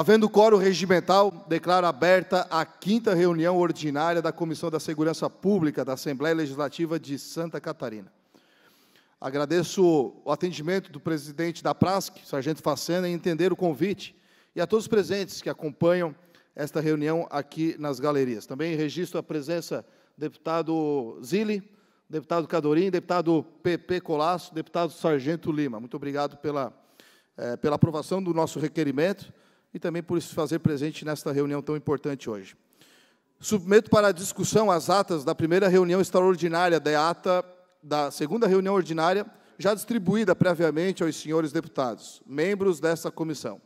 Havendo coro regimental, declaro aberta a quinta reunião ordinária da Comissão da Segurança Pública da Assembleia Legislativa de Santa Catarina. Agradeço o atendimento do presidente da PRASC, sargento Facena, em entender o convite, e a todos os presentes que acompanham esta reunião aqui nas galerias. Também registro a presença do deputado Zilli, deputado Cadorim, deputado PP Colasso, deputado Sargento Lima. Muito obrigado pela, eh, pela aprovação do nosso requerimento e também por se fazer presente nesta reunião tão importante hoje. Submeto para discussão as atas da primeira reunião extraordinária da ata da segunda reunião ordinária, já distribuída previamente aos senhores deputados, membros dessa comissão.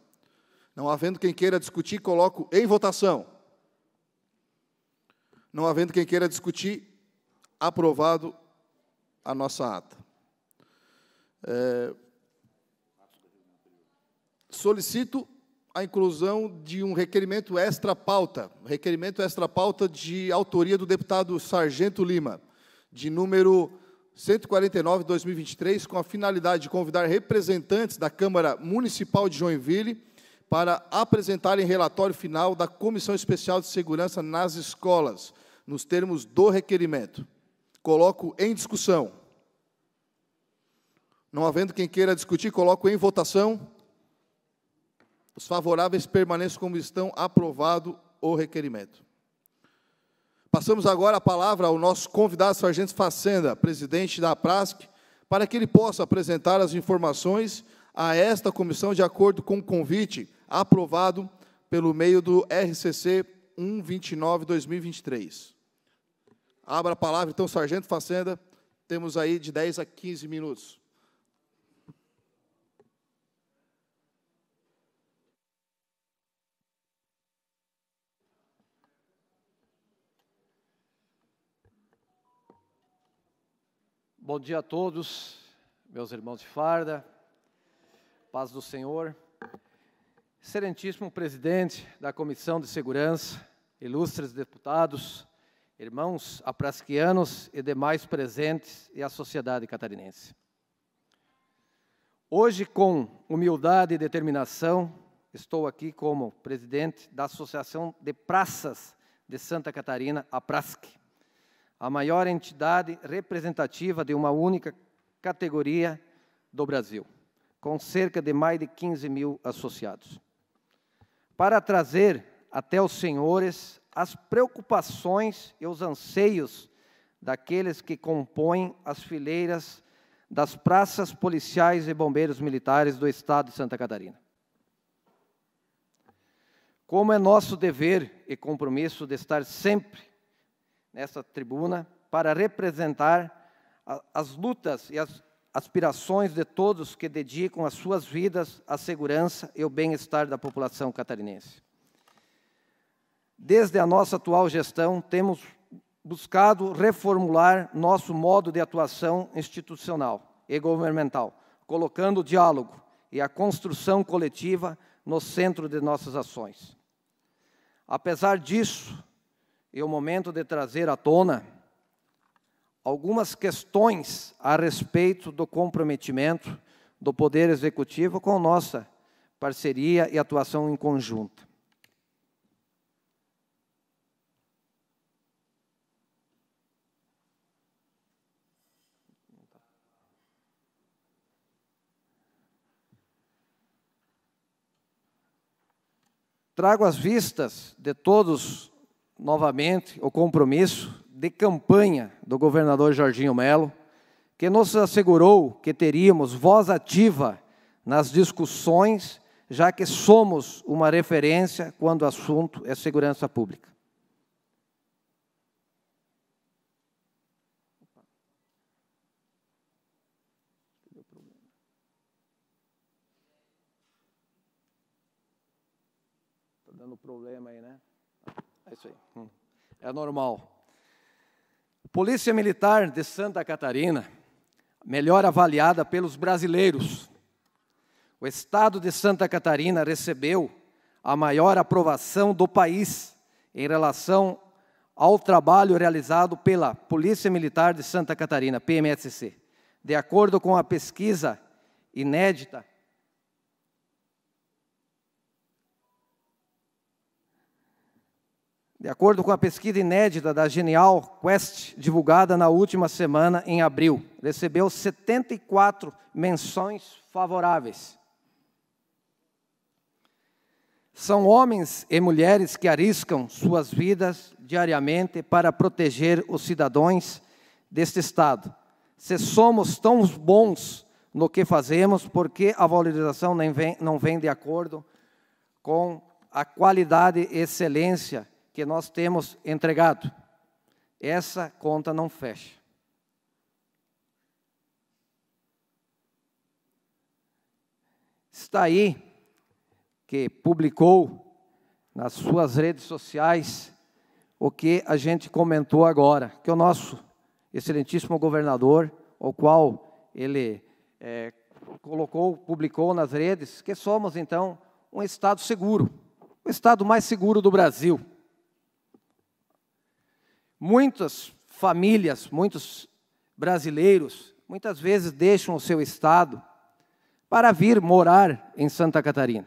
Não havendo quem queira discutir, coloco em votação. Não havendo quem queira discutir, aprovado a nossa ata. É, solicito a inclusão de um requerimento extra-pauta, requerimento extra-pauta de autoria do deputado Sargento Lima, de número 149-2023, com a finalidade de convidar representantes da Câmara Municipal de Joinville para apresentarem relatório final da Comissão Especial de Segurança nas Escolas, nos termos do requerimento. Coloco em discussão. Não havendo quem queira discutir, coloco em votação. Os favoráveis permaneçam como estão, aprovado o requerimento. Passamos agora a palavra ao nosso convidado, Sargento Facenda, presidente da APRASC, para que ele possa apresentar as informações a esta comissão de acordo com o convite aprovado pelo meio do RCC 129-2023. Abra a palavra, então, Sargento Facenda. Temos aí de 10 a 15 minutos. Bom dia a todos, meus irmãos de farda, paz do Senhor. Excelentíssimo presidente da Comissão de Segurança, ilustres deputados, irmãos aprasquianos e demais presentes e a sociedade catarinense. Hoje, com humildade e determinação, estou aqui como presidente da Associação de Praças de Santa Catarina, a a maior entidade representativa de uma única categoria do Brasil, com cerca de mais de 15 mil associados. Para trazer até os senhores as preocupações e os anseios daqueles que compõem as fileiras das praças policiais e bombeiros militares do Estado de Santa Catarina. Como é nosso dever e compromisso de estar sempre nessa tribuna para representar a, as lutas e as aspirações de todos que dedicam as suas vidas à segurança e ao bem-estar da população catarinense. Desde a nossa atual gestão, temos buscado reformular nosso modo de atuação institucional e governamental, colocando o diálogo e a construção coletiva no centro de nossas ações. Apesar disso, é o momento de trazer à tona algumas questões a respeito do comprometimento do Poder Executivo com nossa parceria e atuação em conjunto. Trago as vistas de todos novamente o compromisso de campanha do governador Jorginho Melo, que nos assegurou que teríamos voz ativa nas discussões, já que somos uma referência quando o assunto é segurança pública. Tá dando problema aí, né? É isso aí. Hum. É normal. Polícia Militar de Santa Catarina, melhor avaliada pelos brasileiros. O estado de Santa Catarina recebeu a maior aprovação do país em relação ao trabalho realizado pela Polícia Militar de Santa Catarina, PMSC. De acordo com a pesquisa inédita De acordo com a pesquisa inédita da Genial Quest, divulgada na última semana em abril, recebeu 74 menções favoráveis. São homens e mulheres que arriscam suas vidas diariamente para proteger os cidadãos deste Estado. Se somos tão bons no que fazemos, por que a valorização não vem, não vem de acordo com a qualidade e excelência que nós temos entregado, essa conta não fecha. Está aí que publicou nas suas redes sociais o que a gente comentou agora, que o nosso excelentíssimo governador, o qual ele é, colocou, publicou nas redes, que somos então um Estado seguro, o Estado mais seguro do Brasil. Muitas famílias, muitos brasileiros, muitas vezes deixam o seu estado para vir morar em Santa Catarina,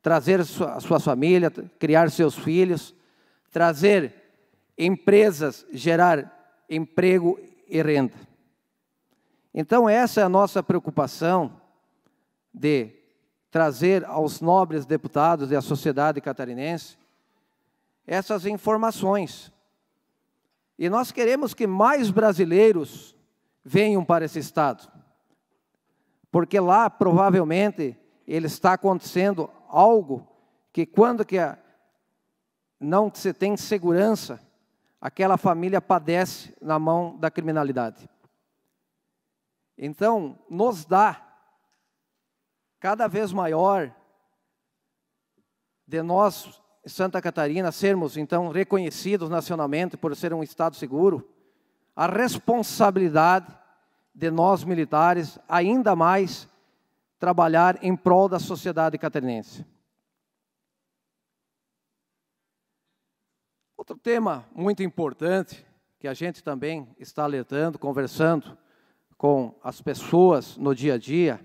trazer a sua, a sua família, criar seus filhos, trazer empresas, gerar emprego e renda. Então, essa é a nossa preocupação de trazer aos nobres deputados e à sociedade catarinense essas informações e nós queremos que mais brasileiros venham para esse estado, porque lá provavelmente ele está acontecendo algo que quando que não se tem segurança, aquela família padece na mão da criminalidade. Então, nos dá cada vez maior de nós Santa Catarina sermos então reconhecidos nacionalmente por ser um estado seguro, a responsabilidade de nós militares ainda mais trabalhar em prol da sociedade catarinense. Outro tema muito importante que a gente também está alertando, conversando com as pessoas no dia a dia,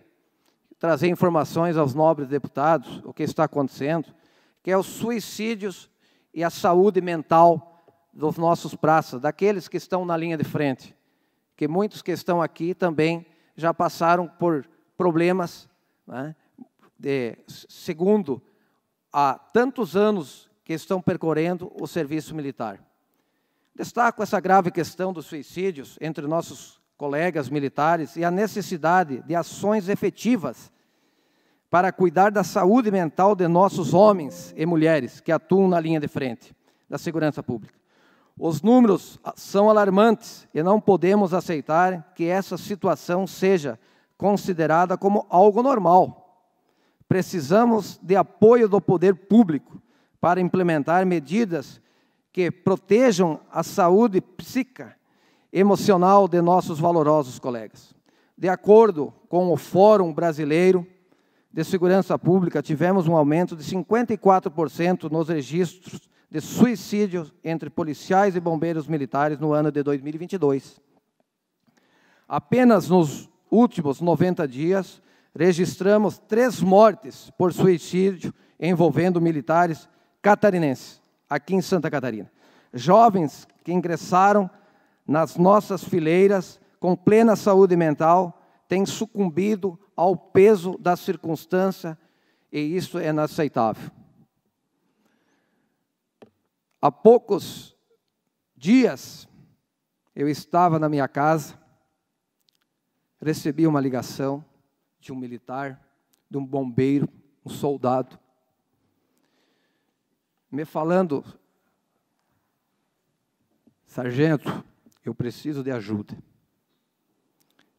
trazer informações aos nobres deputados, o que está acontecendo, que é os suicídios e a saúde mental dos nossos praças, daqueles que estão na linha de frente, que muitos que estão aqui também já passaram por problemas, né, de, segundo há tantos anos que estão percorrendo o serviço militar. Destaco essa grave questão dos suicídios entre nossos colegas militares e a necessidade de ações efetivas para cuidar da saúde mental de nossos homens e mulheres que atuam na linha de frente da segurança pública. Os números ah, são alarmantes e não podemos aceitar que essa situação seja considerada como algo normal. Precisamos de apoio do poder público para implementar medidas que protejam a saúde psíquica emocional de nossos valorosos colegas. De acordo com o Fórum Brasileiro de Segurança Pública, tivemos um aumento de 54% nos registros de suicídios entre policiais e bombeiros militares no ano de 2022. Apenas nos últimos 90 dias, registramos três mortes por suicídio envolvendo militares catarinenses, aqui em Santa Catarina. Jovens que ingressaram nas nossas fileiras com plena saúde mental têm sucumbido ao peso da circunstância, e isso é inaceitável. Há poucos dias, eu estava na minha casa, recebi uma ligação de um militar, de um bombeiro, um soldado, me falando: Sargento, eu preciso de ajuda.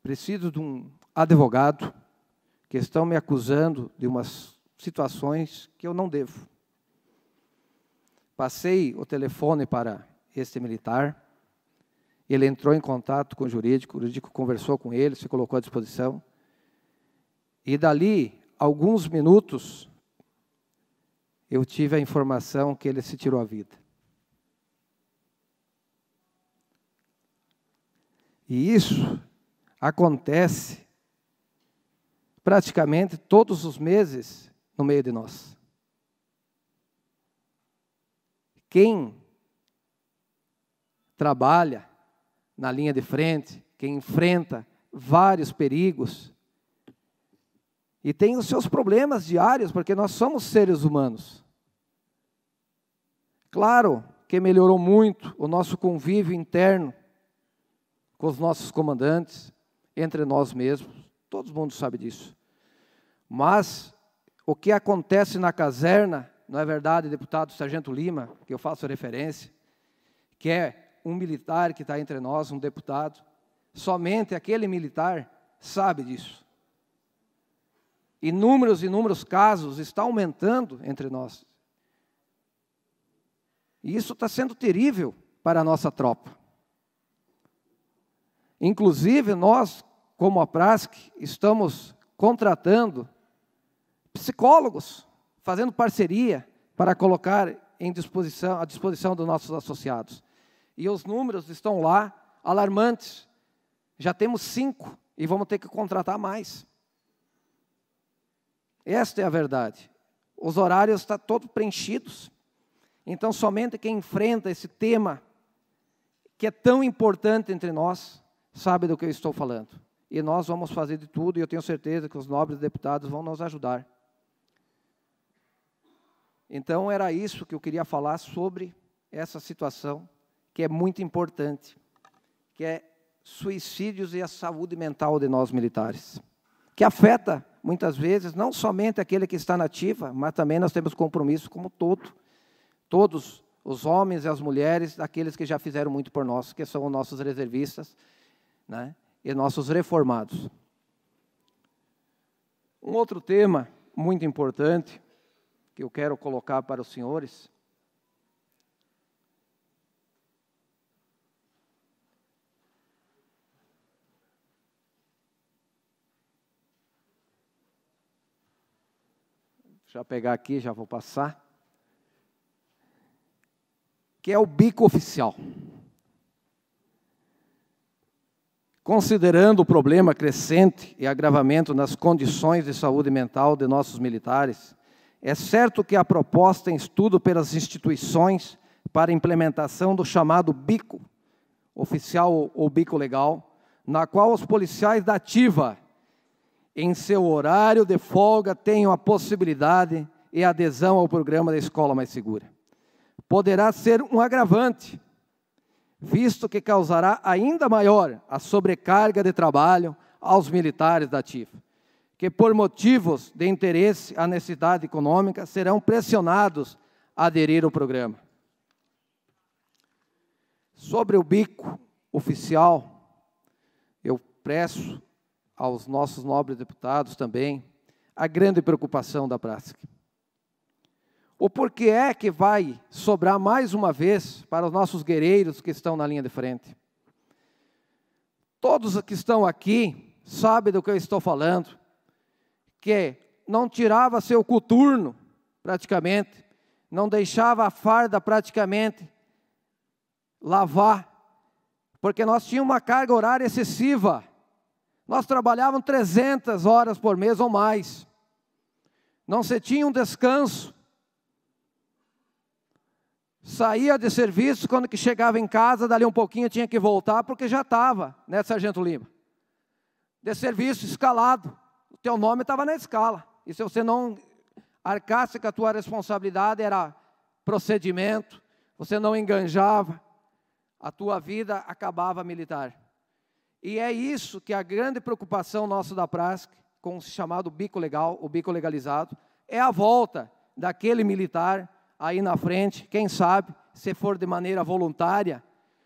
Preciso de um advogado que estão me acusando de umas situações que eu não devo. Passei o telefone para este militar, ele entrou em contato com o jurídico, o jurídico conversou com ele, se colocou à disposição, e dali, alguns minutos, eu tive a informação que ele se tirou a vida. E isso acontece praticamente todos os meses no meio de nós. Quem trabalha na linha de frente, quem enfrenta vários perigos e tem os seus problemas diários, porque nós somos seres humanos. Claro que melhorou muito o nosso convívio interno com os nossos comandantes, entre nós mesmos, todo mundo sabe disso. Mas o que acontece na caserna, não é verdade, deputado Sargento Lima, que eu faço referência, que é um militar que está entre nós, um deputado, somente aquele militar sabe disso. Inúmeros, e inúmeros casos está aumentando entre nós. E isso está sendo terrível para a nossa tropa. Inclusive, nós, como a PRASC, estamos contratando psicólogos fazendo parceria para colocar em disposição, à disposição dos nossos associados. E os números estão lá, alarmantes. Já temos cinco e vamos ter que contratar mais. Esta é a verdade. Os horários estão todos preenchidos. Então, somente quem enfrenta esse tema, que é tão importante entre nós, sabe do que eu estou falando. E nós vamos fazer de tudo, e eu tenho certeza que os nobres deputados vão nos ajudar. Então, era isso que eu queria falar sobre essa situação, que é muito importante, que é suicídios e a saúde mental de nós militares, que afeta, muitas vezes, não somente aquele que está na ativa, mas também nós temos compromisso como todo, todos os homens e as mulheres, aqueles que já fizeram muito por nós, que são os nossos reservistas né, e nossos reformados. Um outro tema muito importante que eu quero colocar para os senhores. já pegar aqui, já vou passar. Que é o bico oficial. Considerando o problema crescente e agravamento nas condições de saúde mental de nossos militares, é certo que a proposta em estudo pelas instituições para implementação do chamado bico oficial ou bico legal, na qual os policiais da ativa, em seu horário de folga, tenham a possibilidade e adesão ao programa da Escola Mais Segura. Poderá ser um agravante, visto que causará ainda maior a sobrecarga de trabalho aos militares da ativa que, por motivos de interesse à necessidade econômica, serão pressionados a aderir ao programa. Sobre o bico oficial, eu preço aos nossos nobres deputados também a grande preocupação da prática. O porquê é que vai sobrar mais uma vez para os nossos guerreiros que estão na linha de frente? Todos que estão aqui sabem do que eu estou falando que não tirava seu coturno, praticamente, não deixava a farda praticamente lavar, porque nós tínhamos uma carga horária excessiva. Nós trabalhávamos 300 horas por mês ou mais. Não se tinha um descanso. Saía de serviço, quando que chegava em casa, dali um pouquinho tinha que voltar, porque já estava, né, Sargento Lima? De serviço escalado o teu nome estava na escala. E se você não arcasse com a tua responsabilidade, era procedimento, você não enganjava, a tua vida acabava militar. E é isso que a grande preocupação nossa da Prask com o chamado bico legal, o bico legalizado, é a volta daquele militar aí na frente, quem sabe, se for de maneira voluntária,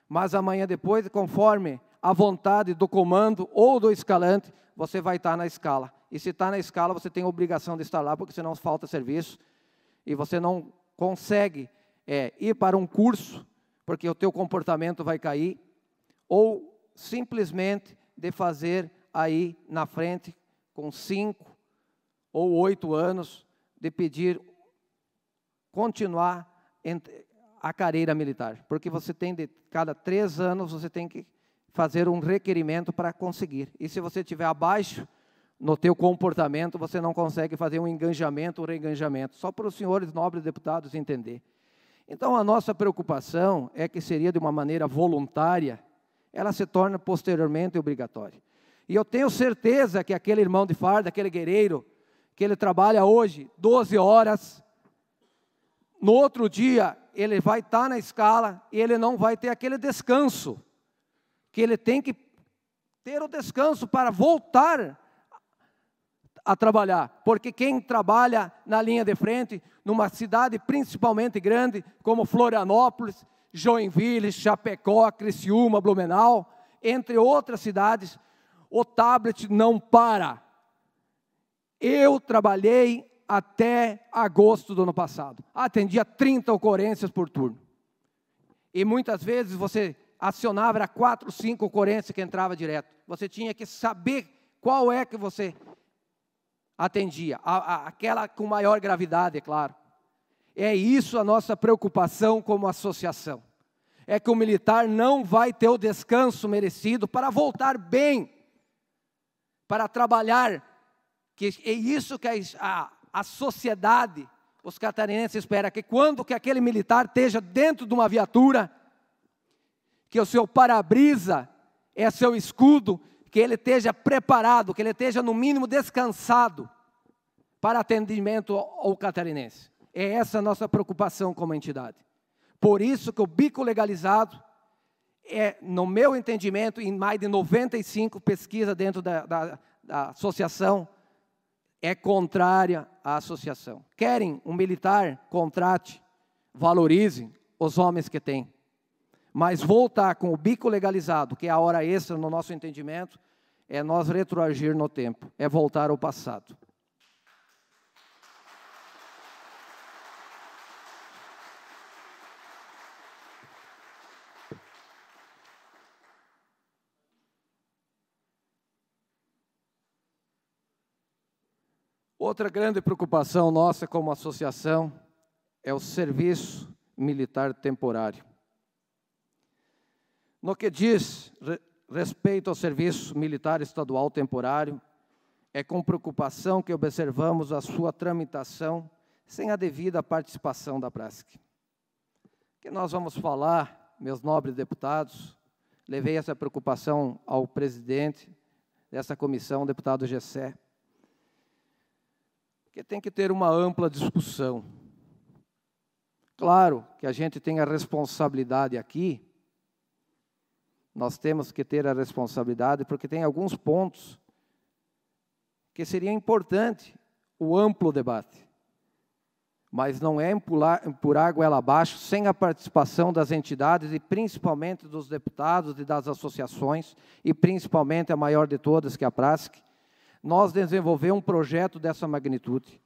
mas amanhã depois, conforme a vontade do comando ou do escalante, você vai estar na escala. E se está na escala, você tem a obrigação de estar lá, porque senão falta serviço. E você não consegue é, ir para um curso, porque o teu comportamento vai cair. Ou simplesmente de fazer aí na frente, com cinco ou oito anos, de pedir continuar a carreira militar. Porque você tem, de cada três anos, você tem que fazer um requerimento para conseguir. E se você estiver abaixo no teu comportamento, você não consegue fazer um enganjamento ou um reenganjamento. Só para os senhores nobres deputados entender. Então, a nossa preocupação é que seria de uma maneira voluntária, ela se torna posteriormente obrigatória. E eu tenho certeza que aquele irmão de farda, aquele guerreiro, que ele trabalha hoje 12 horas, no outro dia ele vai estar tá na escala e ele não vai ter aquele descanso que ele tem que ter o descanso para voltar a trabalhar, porque quem trabalha na linha de frente, numa cidade principalmente grande como Florianópolis, Joinville, Chapecó, Criciúma, Blumenau, entre outras cidades, o tablet não para. Eu trabalhei até agosto do ano passado. Atendia 30 ocorrências por turno. E muitas vezes você acionava, era quatro, cinco ocorrências que entrava direto. Você tinha que saber qual é que você atendia. A, a, aquela com maior gravidade, é claro. É isso a nossa preocupação como associação. É que o militar não vai ter o descanso merecido para voltar bem, para trabalhar. Que é isso que a, a sociedade, os catarinenses espera que quando que aquele militar esteja dentro de uma viatura, que o seu para-brisa é seu escudo, que ele esteja preparado, que ele esteja no mínimo descansado para atendimento ao catarinense. É essa a nossa preocupação como entidade. Por isso que o bico legalizado é, no meu entendimento, em mais de 95 pesquisas dentro da, da, da associação, é contrária à associação. Querem um militar, contrate, valorize os homens que tem. Mas voltar com o bico legalizado, que é a hora extra no nosso entendimento, é nós retroagir no tempo, é voltar ao passado. Outra grande preocupação nossa como associação é o serviço militar temporário. No que diz respeito ao serviço militar estadual temporário, é com preocupação que observamos a sua tramitação sem a devida participação da PRASC. Que nós vamos falar, meus nobres deputados, levei essa preocupação ao presidente dessa comissão, deputado Gessé, que tem que ter uma ampla discussão. Claro que a gente tem a responsabilidade aqui nós temos que ter a responsabilidade, porque tem alguns pontos que seria importante o amplo debate. Mas não é empular, empurar água abaixo sem a participação das entidades e principalmente dos deputados e das associações, e principalmente a maior de todas, que é a PRASC, nós desenvolver um projeto dessa magnitude,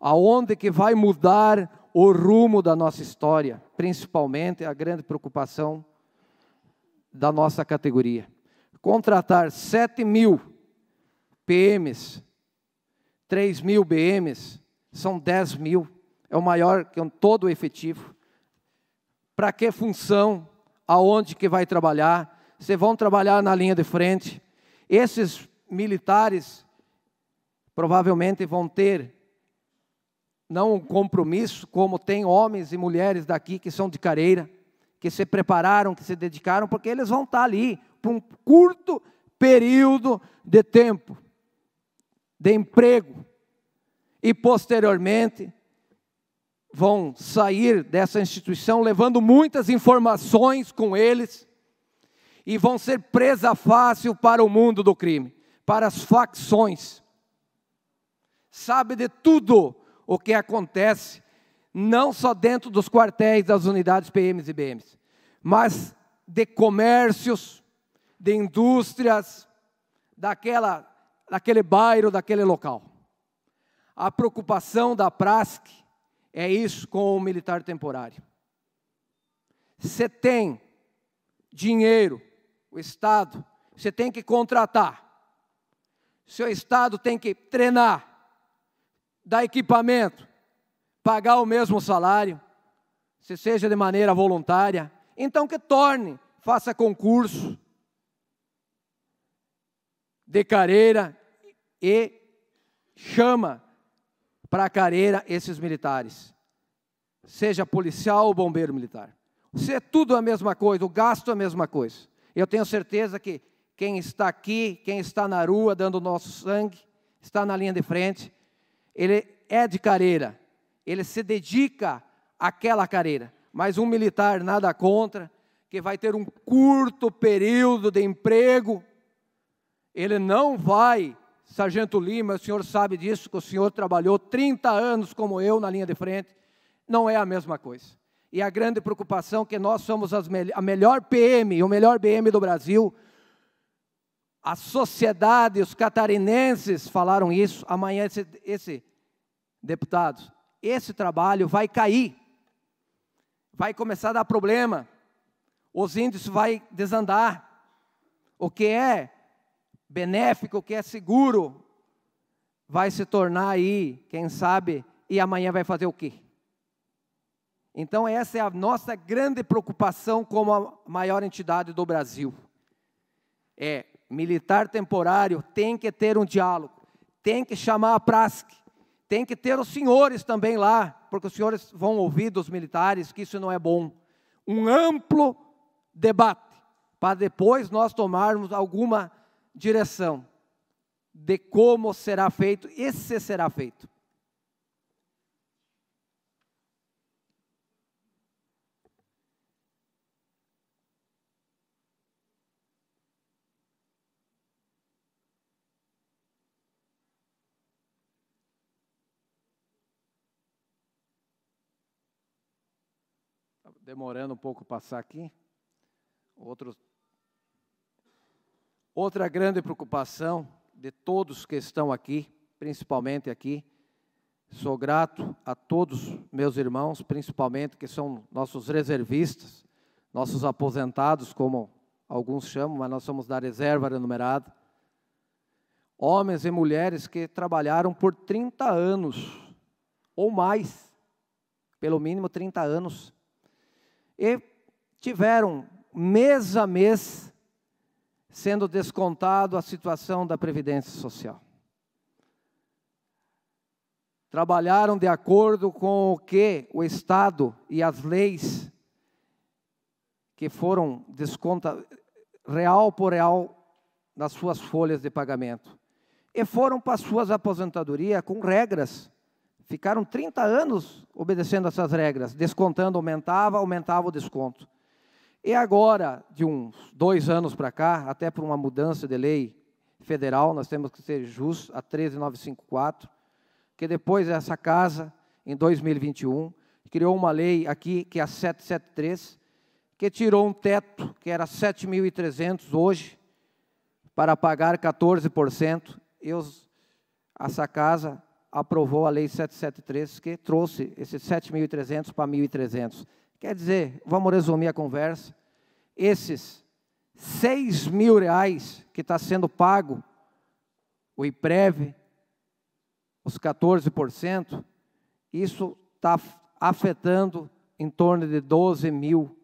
aonde que vai mudar o rumo da nossa história, principalmente a grande preocupação da nossa categoria. Contratar 7 mil PMs, 3 mil BMs, são 10 mil, é o maior que é todo o efetivo. Para que função? Aonde que vai trabalhar? Vocês vão trabalhar na linha de frente. Esses militares provavelmente vão ter não um compromisso, como tem homens e mulheres daqui que são de careira, que se prepararam, que se dedicaram, porque eles vão estar ali por um curto período de tempo, de emprego. E posteriormente vão sair dessa instituição levando muitas informações com eles e vão ser presa fácil para o mundo do crime, para as facções. Sabe de tudo o que acontece não só dentro dos quartéis das unidades PMs e BMs, mas de comércios, de indústrias, daquela, daquele bairro, daquele local. A preocupação da Prask é isso com o militar temporário. Você tem dinheiro, o Estado, você tem que contratar. Seu Estado tem que treinar, dar equipamento, pagar o mesmo salário, se seja de maneira voluntária, então que torne, faça concurso de carreira e chama para a carreira esses militares, seja policial ou bombeiro militar. Se é tudo a mesma coisa, o gasto é a mesma coisa. Eu tenho certeza que quem está aqui, quem está na rua dando o nosso sangue, está na linha de frente, ele é de carreira, ele se dedica àquela carreira. Mas um militar, nada contra, que vai ter um curto período de emprego, ele não vai, Sargento Lima, o senhor sabe disso, que o senhor trabalhou 30 anos como eu na linha de frente, não é a mesma coisa. E a grande preocupação é que nós somos me a melhor PM, o melhor BM do Brasil, a sociedade, os catarinenses falaram isso, amanhã esse, esse deputado esse trabalho vai cair, vai começar a dar problema, os índices vai desandar. O que é benéfico, o que é seguro, vai se tornar aí, quem sabe, e amanhã vai fazer o quê? Então, essa é a nossa grande preocupação como a maior entidade do Brasil. É, militar temporário tem que ter um diálogo, tem que chamar a Prasque, tem que ter os senhores também lá, porque os senhores vão ouvir dos militares que isso não é bom. Um amplo debate, para depois nós tomarmos alguma direção de como será feito e se será feito. demorando um pouco passar aqui. Outro, outra grande preocupação de todos que estão aqui, principalmente aqui, sou grato a todos meus irmãos, principalmente que são nossos reservistas, nossos aposentados, como alguns chamam, mas nós somos da reserva renumerada. Homens e mulheres que trabalharam por 30 anos ou mais, pelo mínimo 30 anos, e tiveram mês a mês sendo descontado a situação da previdência social. Trabalharam de acordo com o que o Estado e as leis que foram desconta real por real nas suas folhas de pagamento. E foram para suas aposentadorias com regras Ficaram 30 anos obedecendo essas regras, descontando aumentava, aumentava o desconto. E agora, de uns dois anos para cá, até por uma mudança de lei federal, nós temos que ser justos a 13954, que depois essa casa, em 2021, criou uma lei aqui, que é a 773, que tirou um teto, que era 7.300 hoje, para pagar 14%. Eu, essa casa aprovou a Lei 773, que trouxe esses 7.300 para 1.300. Quer dizer, vamos resumir a conversa, esses 6 mil reais que está sendo pago, o IPREV, os 14%, isso está afetando em torno de 12 mil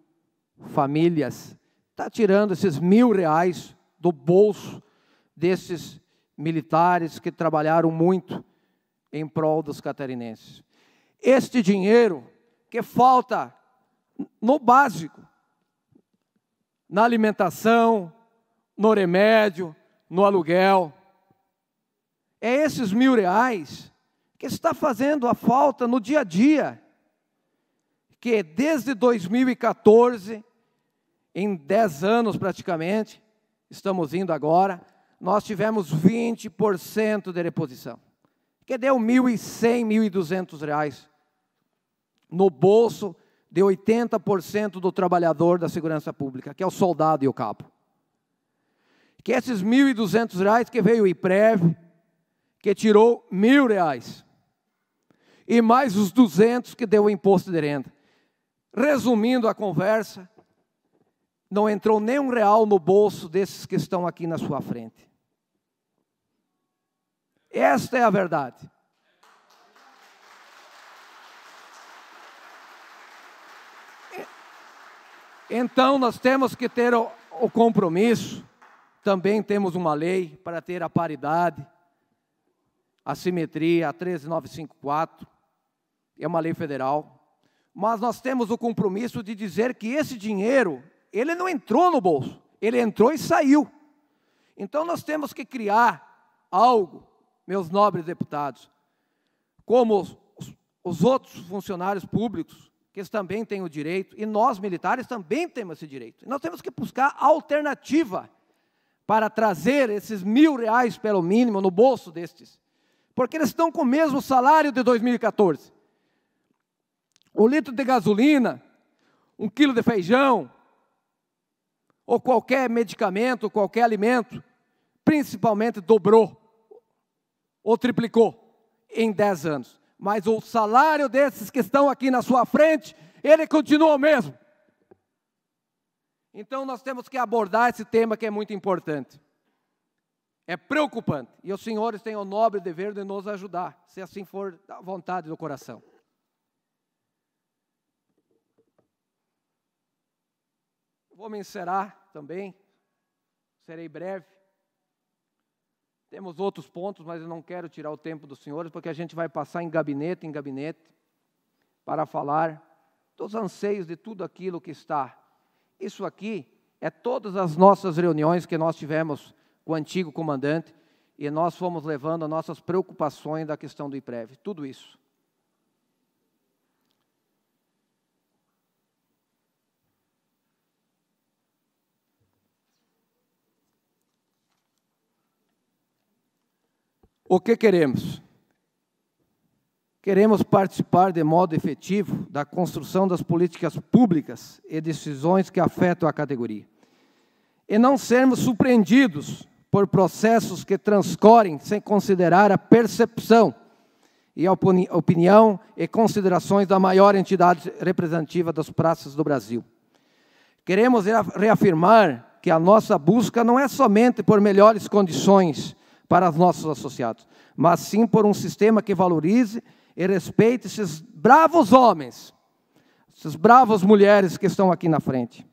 famílias. Está tirando esses mil reais do bolso desses militares que trabalharam muito em prol dos catarinenses. Este dinheiro que falta no básico, na alimentação, no remédio, no aluguel. É esses mil reais que está fazendo a falta no dia a dia, que desde 2014, em 10 anos praticamente, estamos indo agora, nós tivemos 20% de reposição que deu 1.100, 1.200 reais no bolso de 80% do trabalhador da segurança pública, que é o soldado e o cabo. Que esses 1.200 reais que veio o IPREV, que tirou mil reais. E mais os 200 que deu o imposto de renda. Resumindo a conversa, não entrou nem um real no bolso desses que estão aqui na sua frente. Esta é a verdade. Então nós temos que ter o, o compromisso, também temos uma lei para ter a paridade, a simetria, a 13954, é uma lei federal, mas nós temos o compromisso de dizer que esse dinheiro, ele não entrou no bolso, ele entrou e saiu. Então nós temos que criar algo meus nobres deputados, como os, os outros funcionários públicos, que eles também têm o direito, e nós militares também temos esse direito. nós temos que buscar alternativa para trazer esses mil reais, pelo mínimo, no bolso destes. Porque eles estão com o mesmo salário de 2014. O litro de gasolina, um quilo de feijão, ou qualquer medicamento, qualquer alimento, principalmente dobrou ou triplicou em 10 anos. Mas o salário desses que estão aqui na sua frente, ele continua o mesmo. Então nós temos que abordar esse tema que é muito importante. É preocupante. E os senhores têm o nobre dever de nos ajudar, se assim for da vontade do coração. Vou me encerrar também, serei breve. Temos outros pontos, mas eu não quero tirar o tempo dos senhores, porque a gente vai passar em gabinete em gabinete para falar dos anseios de tudo aquilo que está. Isso aqui é todas as nossas reuniões que nós tivemos com o antigo comandante e nós fomos levando as nossas preocupações da questão do IPREV, tudo isso. O que queremos? Queremos participar de modo efetivo da construção das políticas públicas e decisões que afetam a categoria. E não sermos surpreendidos por processos que transcorrem sem considerar a percepção e a opinião e considerações da maior entidade representativa das praças do Brasil. Queremos reafirmar que a nossa busca não é somente por melhores condições para os nossos associados, mas sim por um sistema que valorize e respeite esses bravos homens, essas bravas mulheres que estão aqui na frente,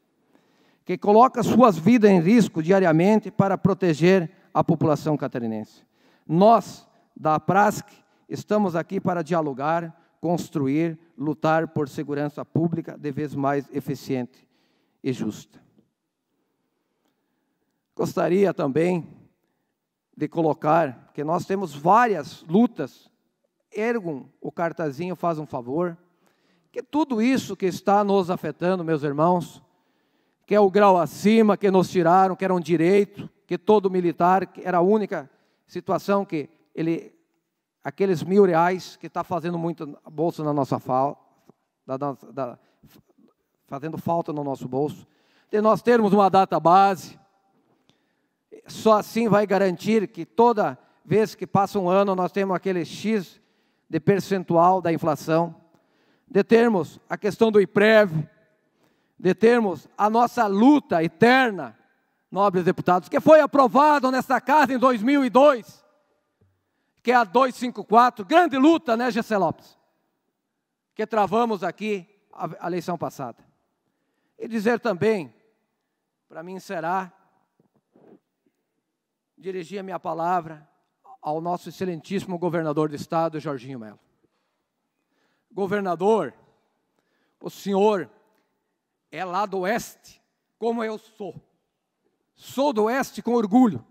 que colocam suas vidas em risco diariamente para proteger a população catarinense. Nós, da APRASC, estamos aqui para dialogar, construir, lutar por segurança pública de vez mais eficiente e justa. Gostaria também de colocar, que nós temos várias lutas. Ergam o cartazinho, faz um favor. Que é tudo isso que está nos afetando, meus irmãos, que é o grau acima que nos tiraram, que era um direito, que todo militar, que era a única situação que ele, aqueles mil reais que está fazendo muito bolso na nossa falta da, da, fazendo falta no nosso bolso, de nós termos uma data base, só assim vai garantir que toda vez que passa um ano nós temos aquele X de percentual da inflação, de termos a questão do IPREV, de termos a nossa luta eterna, nobres deputados, que foi aprovado nesta casa em 2002, que é a 254, grande luta, né, Gessé Lopes? Que travamos aqui a eleição passada. E dizer também, para mim será dirigir a minha palavra ao nosso excelentíssimo governador do estado, Jorginho Melo. Governador, o senhor é lá do oeste, como eu sou. Sou do oeste com orgulho.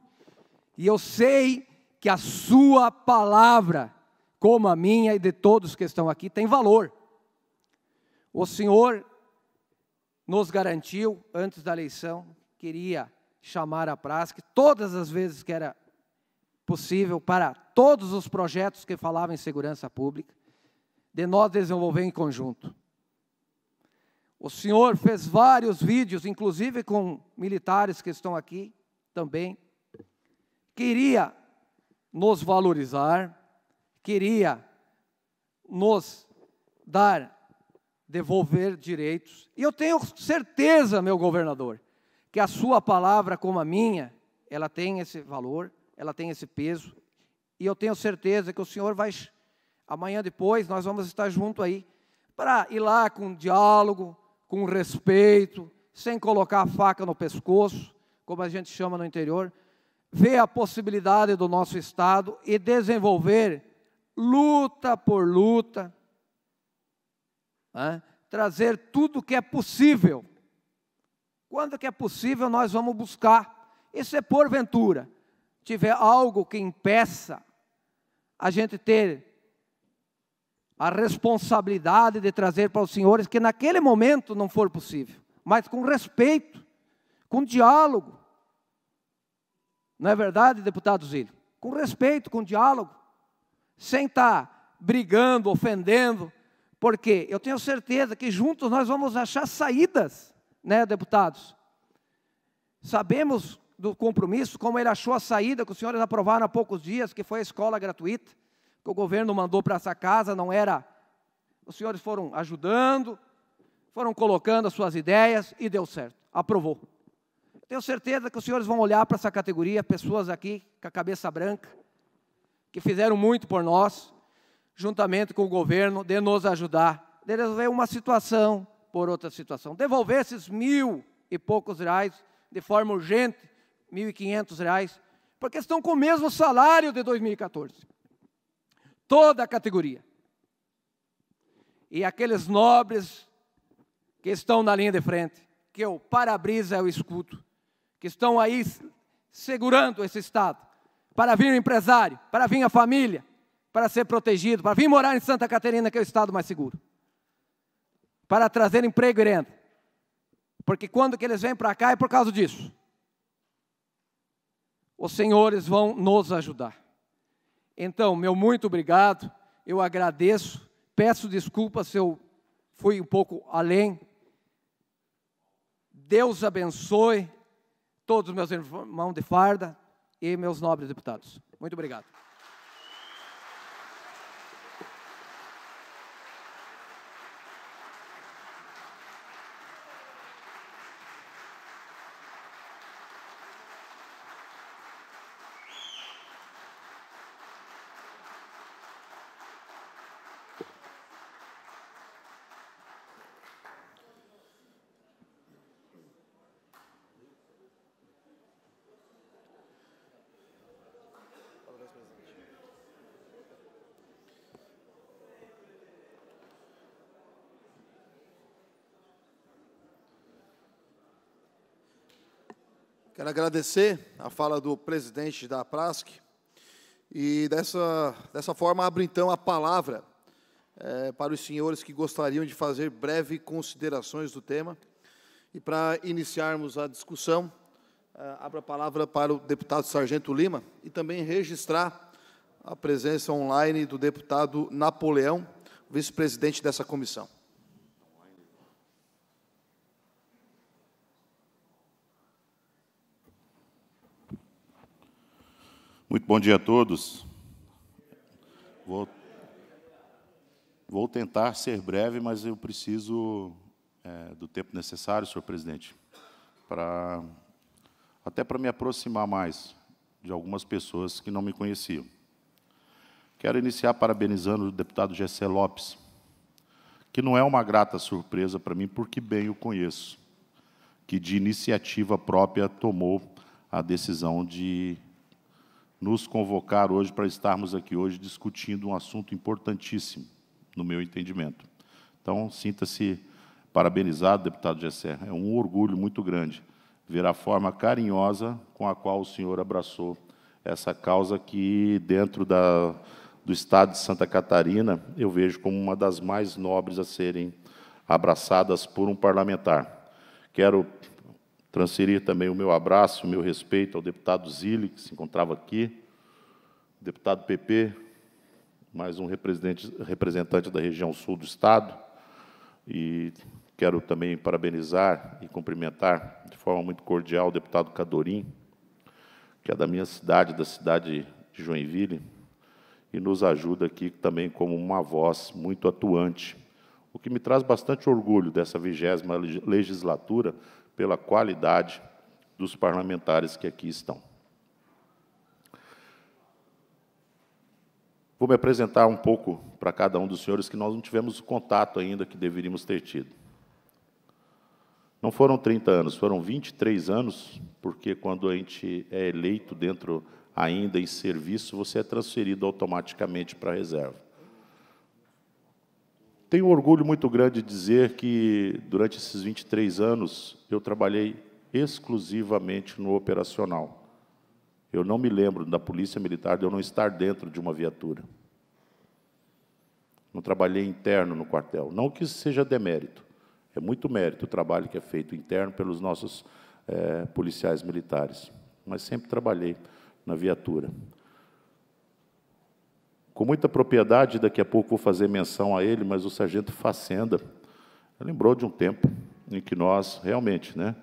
E eu sei que a sua palavra, como a minha e de todos que estão aqui, tem valor. O senhor nos garantiu antes da eleição, queria chamar a que todas as vezes que era possível para todos os projetos que falavam em segurança pública, de nós desenvolver em conjunto. O senhor fez vários vídeos, inclusive com militares que estão aqui também. Queria nos valorizar, queria nos dar, devolver direitos. E eu tenho certeza, meu governador, que a sua palavra, como a minha, ela tem esse valor, ela tem esse peso, e eu tenho certeza que o Senhor vai, amanhã depois, nós vamos estar junto aí, para ir lá com diálogo, com respeito, sem colocar a faca no pescoço, como a gente chama no interior, ver a possibilidade do nosso Estado e desenvolver luta por luta, né? trazer tudo que é possível quando que é possível, nós vamos buscar. E se porventura tiver algo que impeça a gente ter a responsabilidade de trazer para os senhores que naquele momento não for possível, mas com respeito, com diálogo. Não é verdade, deputado Zílio? Com respeito, com diálogo, sem estar brigando, ofendendo, porque eu tenho certeza que juntos nós vamos achar saídas né, deputados? Sabemos do compromisso, como ele achou a saída que os senhores aprovaram há poucos dias, que foi a escola gratuita, que o governo mandou para essa casa, não era. Os senhores foram ajudando, foram colocando as suas ideias e deu certo, aprovou. Tenho certeza que os senhores vão olhar para essa categoria, pessoas aqui com a cabeça branca, que fizeram muito por nós, juntamente com o governo, de nos ajudar, de resolver uma situação por outra situação. Devolver esses mil e poucos reais de forma urgente, mil e quinhentos reais, porque estão com o mesmo salário de 2014. Toda a categoria. E aqueles nobres que estão na linha de frente, que é o para-brisa é o escudo, que estão aí segurando esse Estado, para vir o empresário, para vir a família, para ser protegido, para vir morar em Santa Catarina, que é o Estado mais seguro para trazer emprego e renda. Porque quando que eles vêm para cá é por causa disso. Os senhores vão nos ajudar. Então, meu muito obrigado, eu agradeço, peço desculpas se eu fui um pouco além. Deus abençoe todos os meus irmãos de farda e meus nobres deputados. Muito obrigado. Quero agradecer a fala do presidente da Prask e dessa, dessa forma abro então a palavra é, para os senhores que gostariam de fazer breve considerações do tema. E para iniciarmos a discussão, é, abro a palavra para o deputado Sargento Lima e também registrar a presença online do deputado Napoleão, vice-presidente dessa comissão. Muito bom dia a todos. Vou, vou tentar ser breve, mas eu preciso é, do tempo necessário, senhor presidente, para até para me aproximar mais de algumas pessoas que não me conheciam. Quero iniciar parabenizando o deputado Gessé Lopes, que não é uma grata surpresa para mim, porque bem o conheço, que de iniciativa própria tomou a decisão de nos convocar hoje para estarmos aqui hoje discutindo um assunto importantíssimo, no meu entendimento. Então, sinta-se parabenizado, deputado Gessé. É um orgulho muito grande ver a forma carinhosa com a qual o senhor abraçou essa causa que, dentro da, do Estado de Santa Catarina, eu vejo como uma das mais nobres a serem abraçadas por um parlamentar. Quero Transferir também o meu abraço, o meu respeito ao deputado Zilli, que se encontrava aqui, deputado PP, mais um representante da região sul do Estado, e quero também parabenizar e cumprimentar de forma muito cordial o deputado Cadorim, que é da minha cidade, da cidade de Joinville, e nos ajuda aqui também como uma voz muito atuante, o que me traz bastante orgulho dessa vigésima legislatura, pela qualidade dos parlamentares que aqui estão. Vou me apresentar um pouco para cada um dos senhores que nós não tivemos o contato ainda que deveríamos ter tido. Não foram 30 anos, foram 23 anos, porque quando a gente é eleito dentro ainda em serviço, você é transferido automaticamente para a reserva. Tenho um orgulho muito grande de dizer que, durante esses 23 anos, eu trabalhei exclusivamente no operacional. Eu não me lembro da Polícia Militar de eu não estar dentro de uma viatura. Não trabalhei interno no quartel. Não que isso seja demérito. É muito mérito o trabalho que é feito interno pelos nossos é, policiais militares. Mas sempre trabalhei na viatura com muita propriedade, daqui a pouco vou fazer menção a ele, mas o sargento Facenda lembrou de um tempo em que nós realmente, né,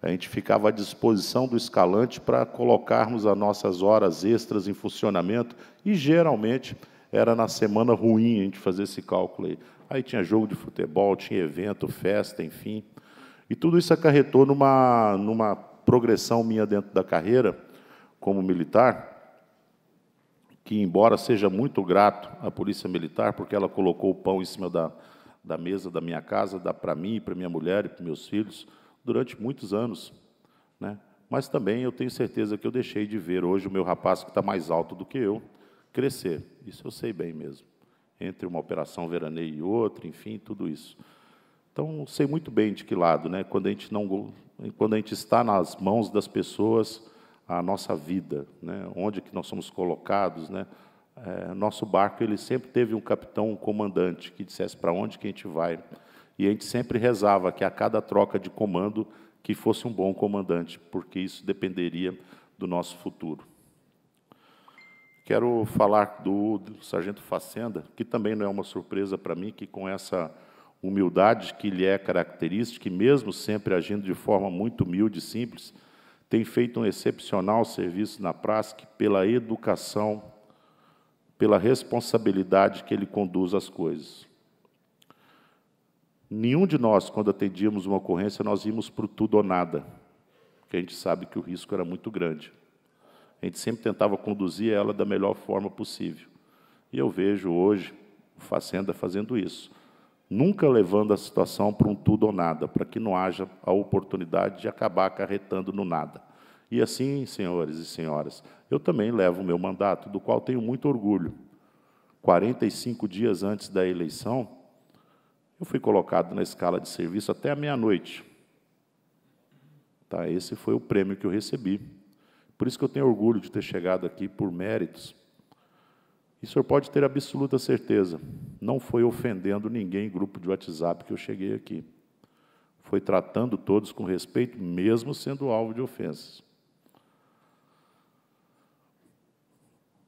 a gente ficava à disposição do escalante para colocarmos as nossas horas extras em funcionamento e geralmente era na semana ruim a gente fazer esse cálculo aí. Aí tinha jogo de futebol, tinha evento, festa, enfim. E tudo isso acarretou numa, numa progressão minha dentro da carreira como militar, que, embora seja muito grato à Polícia Militar, porque ela colocou o pão em cima da, da mesa da minha casa, dá para mim, para minha mulher e para meus filhos, durante muitos anos. Né? Mas também eu tenho certeza que eu deixei de ver hoje o meu rapaz, que está mais alto do que eu, crescer. Isso eu sei bem mesmo. Entre uma operação veraneia e outra, enfim, tudo isso. Então, sei muito bem de que lado, né? quando, a gente não, quando a gente está nas mãos das pessoas a nossa vida, né? onde que nós somos colocados, né? É, nosso barco ele sempre teve um capitão, um comandante que dissesse para onde que a gente vai. E a gente sempre rezava que a cada troca de comando que fosse um bom comandante, porque isso dependeria do nosso futuro. Quero falar do, do sargento Facenda, que também não é uma surpresa para mim que com essa humildade que lhe é característica, e mesmo sempre agindo de forma muito humilde e simples, tem feito um excepcional serviço na Prasc pela educação, pela responsabilidade que ele conduz as coisas. Nenhum de nós, quando atendíamos uma ocorrência, nós íamos para o tudo ou nada, porque a gente sabe que o risco era muito grande. A gente sempre tentava conduzir ela da melhor forma possível. E eu vejo hoje o Fazenda fazendo isso nunca levando a situação para um tudo ou nada, para que não haja a oportunidade de acabar acarretando no nada. E assim, senhores e senhoras, eu também levo o meu mandato, do qual tenho muito orgulho. 45 dias antes da eleição, eu fui colocado na escala de serviço até a meia-noite. Tá, esse foi o prêmio que eu recebi. Por isso que eu tenho orgulho de ter chegado aqui por méritos, e o senhor pode ter absoluta certeza, não foi ofendendo ninguém em grupo de WhatsApp que eu cheguei aqui. Foi tratando todos com respeito, mesmo sendo alvo de ofensas.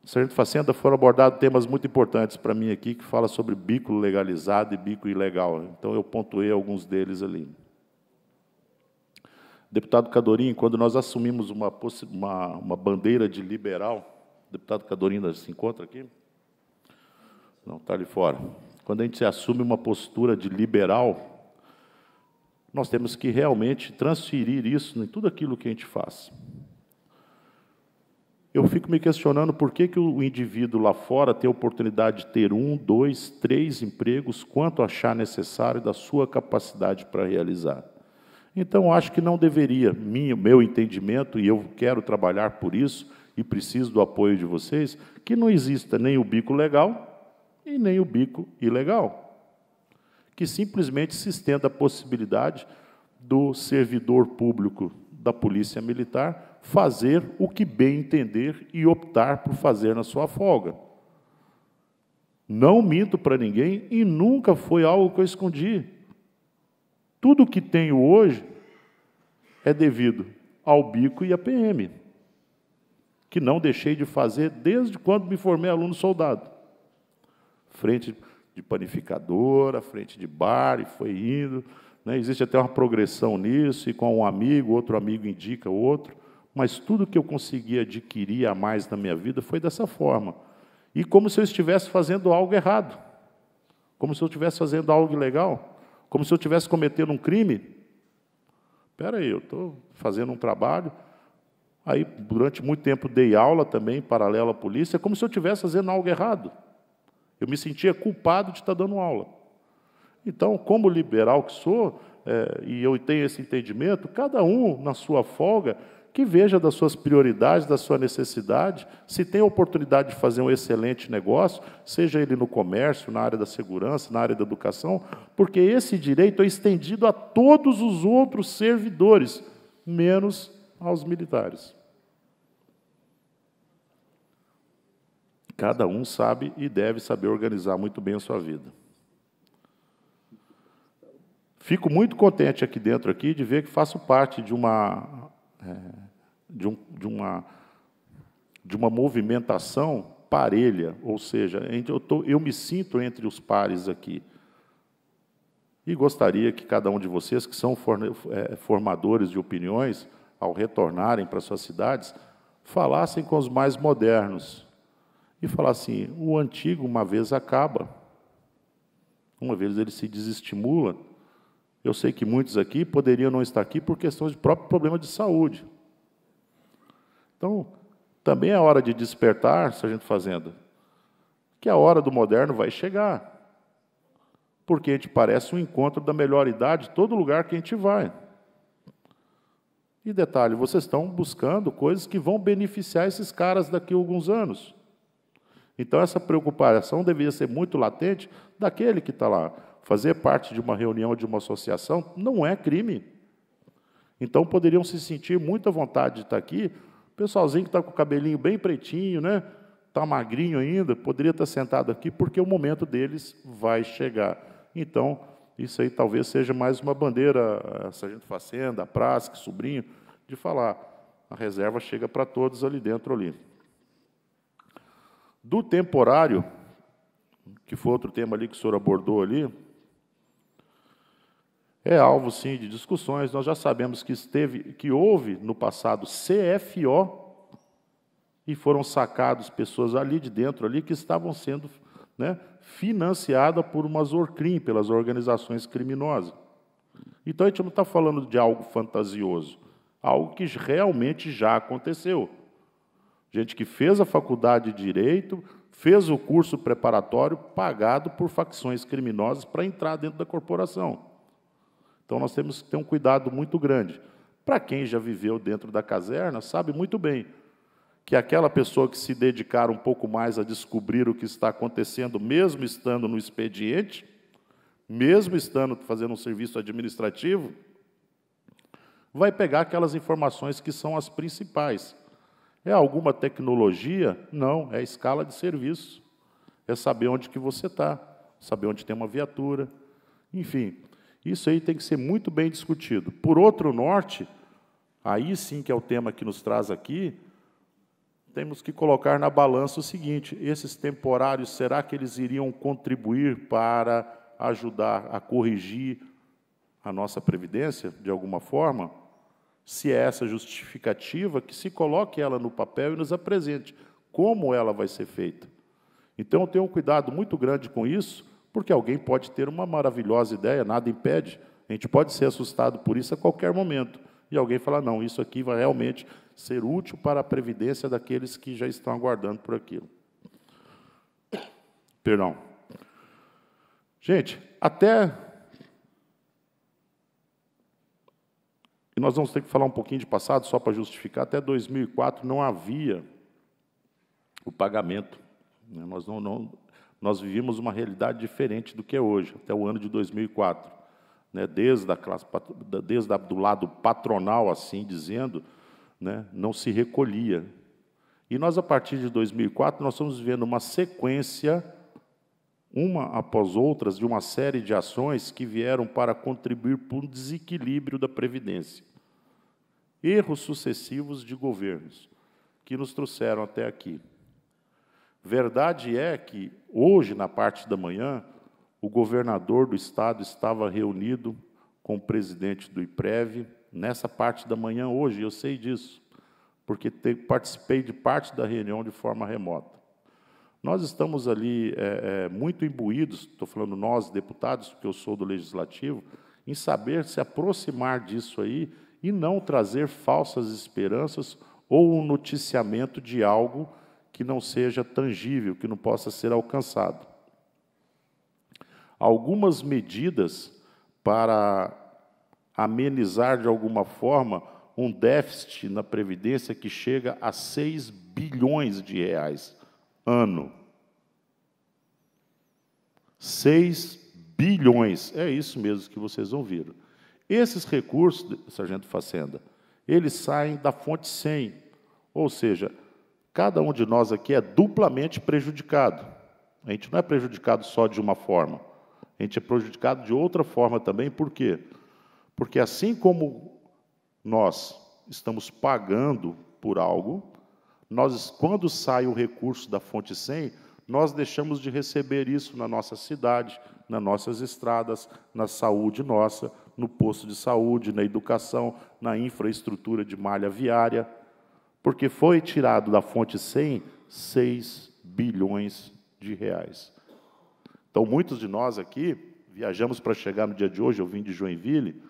O Sargento Facenda foram abordados temas muito importantes para mim aqui, que fala sobre bico legalizado e bico ilegal. Então, eu pontuei alguns deles ali. Deputado Cadorim, quando nós assumimos uma, uma, uma bandeira de liberal, deputado Cadorim se encontra aqui? Não está ali fora. Quando a gente assume uma postura de liberal, nós temos que realmente transferir isso em tudo aquilo que a gente faz. Eu fico me questionando por que, que o indivíduo lá fora tem a oportunidade de ter um, dois, três empregos, quanto achar necessário da sua capacidade para realizar. Então, acho que não deveria, minha, meu entendimento, e eu quero trabalhar por isso, e preciso do apoio de vocês, que não exista nem o bico legal, e nem o bico ilegal, que simplesmente se estenda a possibilidade do servidor público da Polícia Militar fazer o que bem entender e optar por fazer na sua folga. Não minto para ninguém e nunca foi algo que eu escondi. Tudo que tenho hoje é devido ao bico e à PM, que não deixei de fazer desde quando me formei aluno soldado frente de panificadora, frente de bar, e foi indo. Né? Existe até uma progressão nisso, e com um amigo, outro amigo indica outro. Mas tudo que eu consegui adquirir a mais na minha vida foi dessa forma. E como se eu estivesse fazendo algo errado, como se eu estivesse fazendo algo ilegal, como se eu estivesse cometendo um crime. Espera aí, eu estou fazendo um trabalho. Aí, durante muito tempo, dei aula também, paralelo à polícia, como se eu estivesse fazendo algo errado. Eu me sentia culpado de estar dando aula. Então, como liberal que sou, é, e eu tenho esse entendimento, cada um, na sua folga, que veja das suas prioridades, da sua necessidade, se tem a oportunidade de fazer um excelente negócio, seja ele no comércio, na área da segurança, na área da educação, porque esse direito é estendido a todos os outros servidores, menos aos militares. Cada um sabe e deve saber organizar muito bem a sua vida. Fico muito contente aqui dentro aqui de ver que faço parte de uma é, de, um, de uma de uma movimentação parelha, ou seja, eu, tô, eu me sinto entre os pares aqui. E gostaria que cada um de vocês, que são é, formadores de opiniões, ao retornarem para suas cidades, falassem com os mais modernos, e falar assim: o antigo uma vez acaba, uma vez ele se desestimula. Eu sei que muitos aqui poderiam não estar aqui por questões de próprio problema de saúde. Então, também é hora de despertar, se a gente fazendo, que a hora do moderno vai chegar. Porque a gente parece um encontro da melhor idade, todo lugar que a gente vai. E detalhe, vocês estão buscando coisas que vão beneficiar esses caras daqui a alguns anos. Então, essa preocupação deveria ser muito latente daquele que está lá. Fazer parte de uma reunião, de uma associação, não é crime. Então, poderiam se sentir muito à vontade de estar aqui. O pessoalzinho que está com o cabelinho bem pretinho, né? Está magrinho ainda, poderia estar sentado aqui, porque o momento deles vai chegar. Então, isso aí talvez seja mais uma bandeira, eh, Sargento Facenda, Prasque, Sobrinho, de falar. A reserva chega para todos ali dentro ali. Do temporário, que foi outro tema ali que o senhor abordou ali, é alvo sim de discussões. Nós já sabemos que esteve, que houve no passado CFO e foram sacados pessoas ali de dentro ali que estavam sendo né, financiada por umas ORCRIM, pelas organizações criminosas. Então a gente não está falando de algo fantasioso, algo que realmente já aconteceu. Gente que fez a faculdade de direito, fez o curso preparatório pagado por facções criminosas para entrar dentro da corporação. Então nós temos que ter um cuidado muito grande. Para quem já viveu dentro da caserna, sabe muito bem que aquela pessoa que se dedicar um pouco mais a descobrir o que está acontecendo, mesmo estando no expediente, mesmo estando fazendo um serviço administrativo, vai pegar aquelas informações que são as principais é alguma tecnologia? Não, é escala de serviço. É saber onde que você está, saber onde tem uma viatura. Enfim, isso aí tem que ser muito bem discutido. Por outro norte, aí sim que é o tema que nos traz aqui, temos que colocar na balança o seguinte: esses temporários, será que eles iriam contribuir para ajudar a corrigir a nossa previdência de alguma forma? se é essa justificativa, que se coloque ela no papel e nos apresente como ela vai ser feita. Então, eu tenho um cuidado muito grande com isso, porque alguém pode ter uma maravilhosa ideia, nada impede. A gente pode ser assustado por isso a qualquer momento. E alguém falar: não, isso aqui vai realmente ser útil para a previdência daqueles que já estão aguardando por aquilo. Perdão. Gente, até nós vamos ter que falar um pouquinho de passado, só para justificar, até 2004 não havia o pagamento. Né? Nós, não, não, nós vivíamos uma realidade diferente do que é hoje, até o ano de 2004. Né? Desde, a classe, desde a, do lado patronal, assim dizendo, né? não se recolhia. E nós, a partir de 2004, nós estamos vivendo uma sequência, uma após outras, de uma série de ações que vieram para contribuir para um desequilíbrio da Previdência erros sucessivos de governos que nos trouxeram até aqui. Verdade é que, hoje, na parte da manhã, o governador do estado estava reunido com o presidente do IPREV nessa parte da manhã hoje, eu sei disso, porque te, participei de parte da reunião de forma remota. Nós estamos ali é, é, muito imbuídos, estou falando nós, deputados, porque eu sou do Legislativo, em saber se aproximar disso aí e não trazer falsas esperanças ou um noticiamento de algo que não seja tangível, que não possa ser alcançado. Algumas medidas para amenizar de alguma forma um déficit na previdência que chega a 6 bilhões de reais ano. 6 bilhões, é isso mesmo que vocês ouviram. Esses recursos, Sargento Facenda, eles saem da fonte 100, ou seja, cada um de nós aqui é duplamente prejudicado. A gente não é prejudicado só de uma forma, a gente é prejudicado de outra forma também, por quê? Porque assim como nós estamos pagando por algo, nós, quando sai o recurso da fonte 100, nós deixamos de receber isso na nossa cidade, nas nossas estradas, na saúde nossa, no posto de saúde, na educação, na infraestrutura de malha viária, porque foi tirado da fonte 100 6 bilhões de reais. Então, muitos de nós aqui viajamos para chegar no dia de hoje, eu vim de Joinville,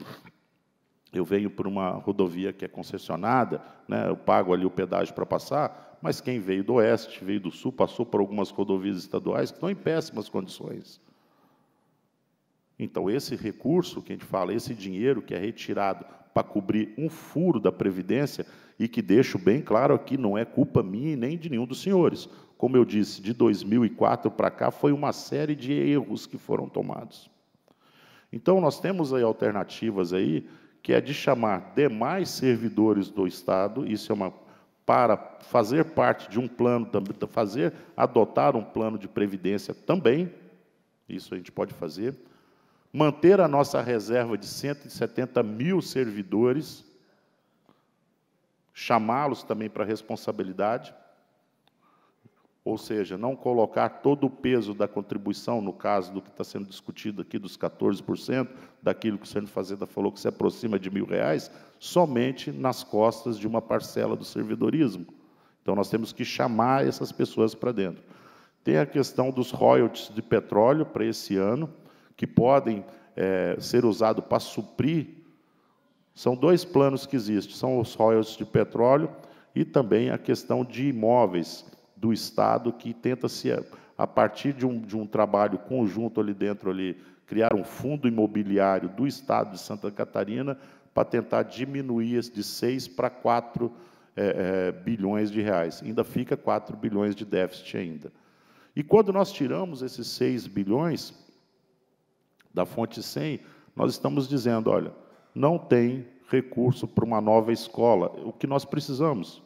eu venho por uma rodovia que é concessionada, né, eu pago ali o pedágio para passar, mas quem veio do oeste, veio do sul, passou por algumas rodovias estaduais que estão em péssimas condições. Então, esse recurso que a gente fala, esse dinheiro que é retirado para cobrir um furo da Previdência, e que deixo bem claro aqui, não é culpa minha e nem de nenhum dos senhores. Como eu disse, de 2004 para cá foi uma série de erros que foram tomados. Então, nós temos aí alternativas aí, que é de chamar demais servidores do Estado, isso é uma para fazer parte de um plano, fazer, adotar um plano de previdência também, isso a gente pode fazer, manter a nossa reserva de 170 mil servidores, chamá-los também para responsabilidade, ou seja, não colocar todo o peso da contribuição, no caso do que está sendo discutido aqui, dos 14%, daquilo que o senhor Fazenda falou que se aproxima de mil reais, somente nas costas de uma parcela do servidorismo. Então, nós temos que chamar essas pessoas para dentro. Tem a questão dos royalties de petróleo para esse ano, que podem é, ser usados para suprir. São dois planos que existem: são os royalties de petróleo e também a questão de imóveis do Estado que tenta se eh, a partir de um, de um trabalho conjunto ali dentro ali criar um fundo imobiliário do Estado de Santa Catarina para tentar diminuir de 6 para 4 é, é, bilhões de reais. Ainda fica 4 bilhões de déficit ainda. E quando nós tiramos esses 6 bilhões da fonte 100, nós estamos dizendo, olha, não tem recurso para uma nova escola. O que nós precisamos?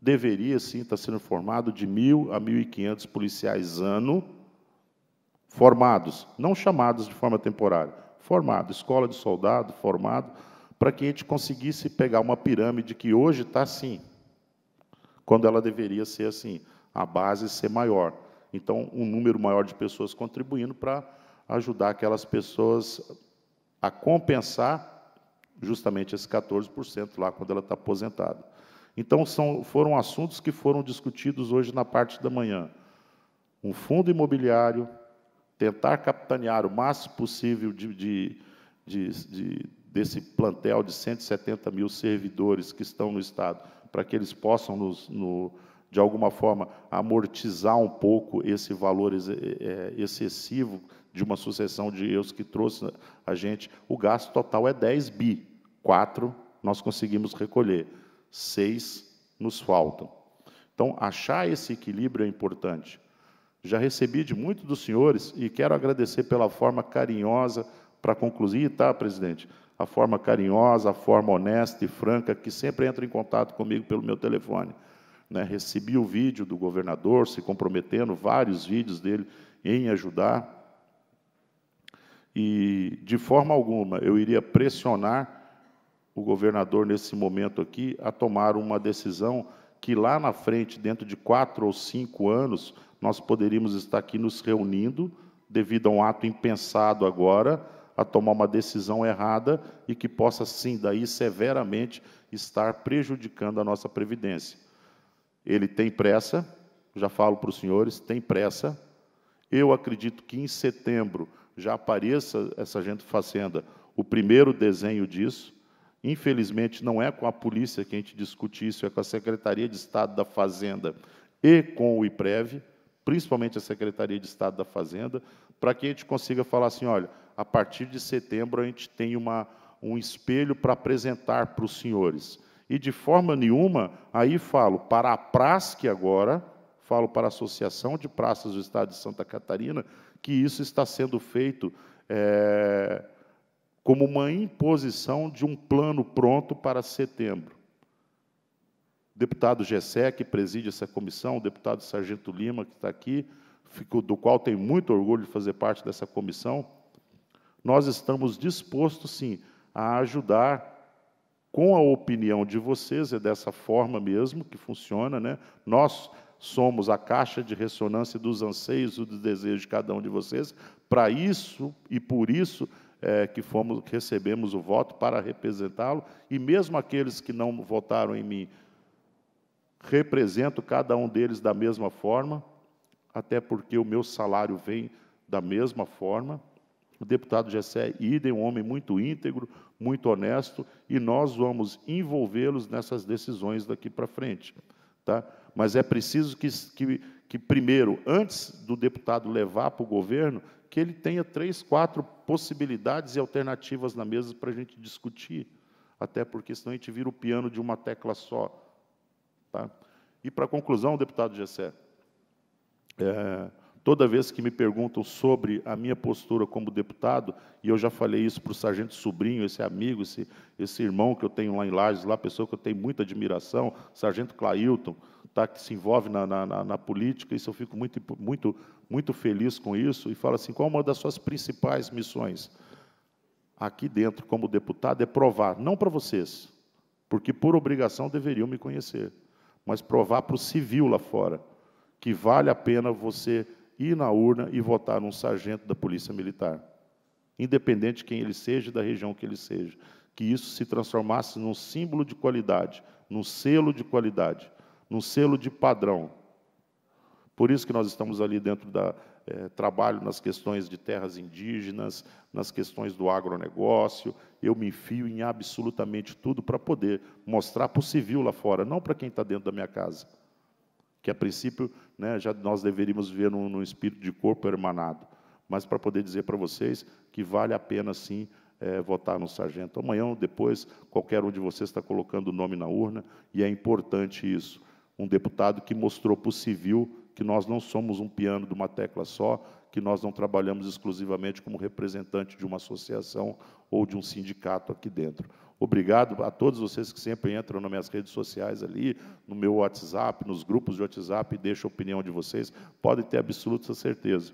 deveria sim estar tá sendo formado de mil a mil e quinhentos policiais ano, formados, não chamados de forma temporária, formado, escola de soldado, formado, para que a gente conseguisse pegar uma pirâmide que hoje está assim, quando ela deveria ser assim, a base ser maior. Então, um número maior de pessoas contribuindo para ajudar aquelas pessoas a compensar justamente esse 14% lá quando ela está aposentada. Então, são, foram assuntos que foram discutidos hoje na parte da manhã. Um fundo imobiliário, tentar capitanear o máximo possível de, de, de, desse plantel de 170 mil servidores que estão no Estado, para que eles possam, nos, no, de alguma forma, amortizar um pouco esse valor ex, é, é excessivo de uma sucessão de erros que trouxe a gente. O gasto total é 10 bi, 4 nós conseguimos recolher seis nos faltam. Então, achar esse equilíbrio é importante. Já recebi de muitos dos senhores, e quero agradecer pela forma carinhosa, para concluir, tá, presidente? A forma carinhosa, a forma honesta e franca, que sempre entra em contato comigo pelo meu telefone. Né? Recebi o vídeo do governador se comprometendo, vários vídeos dele em ajudar. E, de forma alguma, eu iria pressionar o governador, nesse momento aqui, a tomar uma decisão que lá na frente, dentro de quatro ou cinco anos, nós poderíamos estar aqui nos reunindo, devido a um ato impensado agora, a tomar uma decisão errada e que possa, sim, daí severamente estar prejudicando a nossa Previdência. Ele tem pressa, já falo para os senhores, tem pressa. Eu acredito que em setembro já apareça essa gente fazenda o primeiro desenho disso. Infelizmente, não é com a polícia que a gente discute isso, é com a Secretaria de Estado da Fazenda e com o IPREV, principalmente a Secretaria de Estado da Fazenda, para que a gente consiga falar assim: olha, a partir de setembro a gente tem uma, um espelho para apresentar para os senhores. E de forma nenhuma, aí falo para a PRASC agora, falo para a Associação de Praças do Estado de Santa Catarina, que isso está sendo feito. É, como uma imposição de um plano pronto para setembro. O deputado Gessé, que preside essa comissão, o deputado Sargento Lima, que está aqui, do qual tenho muito orgulho de fazer parte dessa comissão, nós estamos dispostos, sim, a ajudar com a opinião de vocês, é dessa forma mesmo que funciona, né? Nós somos a caixa de ressonância dos anseios e dos desejos de cada um de vocês. Para isso e por isso, é, que fomos, que recebemos o voto para representá-lo, e mesmo aqueles que não votaram em mim, represento cada um deles da mesma forma, até porque o meu salário vem da mesma forma. O deputado Gessé Idem, um homem muito íntegro, muito honesto, e nós vamos envolvê-los nessas decisões daqui para frente. Tá? Mas é preciso que, que, que, primeiro, antes do deputado levar para o governo, que ele tenha três, quatro possibilidades e alternativas na mesa para a gente discutir, até porque senão a gente vira o piano de uma tecla só. Tá? E para a conclusão, deputado Gessé, é, toda vez que me perguntam sobre a minha postura como deputado, e eu já falei isso para o sargento Sobrinho, esse amigo, esse, esse irmão que eu tenho lá em Lages, lá, pessoa que eu tenho muita admiração, sargento Clailton, tá, que se envolve na, na, na, política, isso eu fico muito, muito, muito feliz com isso, e fala assim, qual é uma das suas principais missões? Aqui dentro, como deputado, é provar, não para vocês, porque por obrigação deveriam me conhecer, mas provar para o civil lá fora, que vale a pena você ir na urna e votar num sargento da Polícia Militar, independente de quem ele seja e da região que ele seja, que isso se transformasse num símbolo de qualidade, num selo de qualidade, num selo de padrão. Por isso que nós estamos ali dentro da é, trabalho nas questões de terras indígenas, nas questões do agronegócio. Eu me enfio em absolutamente tudo para poder mostrar para o civil lá fora, não para quem está dentro da minha casa. Que a princípio, né, já nós deveríamos ver num, num espírito de corpo hermanado. Mas para poder dizer para vocês que vale a pena sim é, votar no sargento. Amanhã ou depois, qualquer um de vocês está colocando o nome na urna e é importante isso um deputado que mostrou para o civil que nós não somos um piano de uma tecla só, que nós não trabalhamos exclusivamente como representante de uma associação ou de um sindicato aqui dentro. Obrigado a todos vocês que sempre entram nas minhas redes sociais ali, no meu WhatsApp, nos grupos de WhatsApp, e deixam a opinião de vocês. Podem ter absoluta certeza.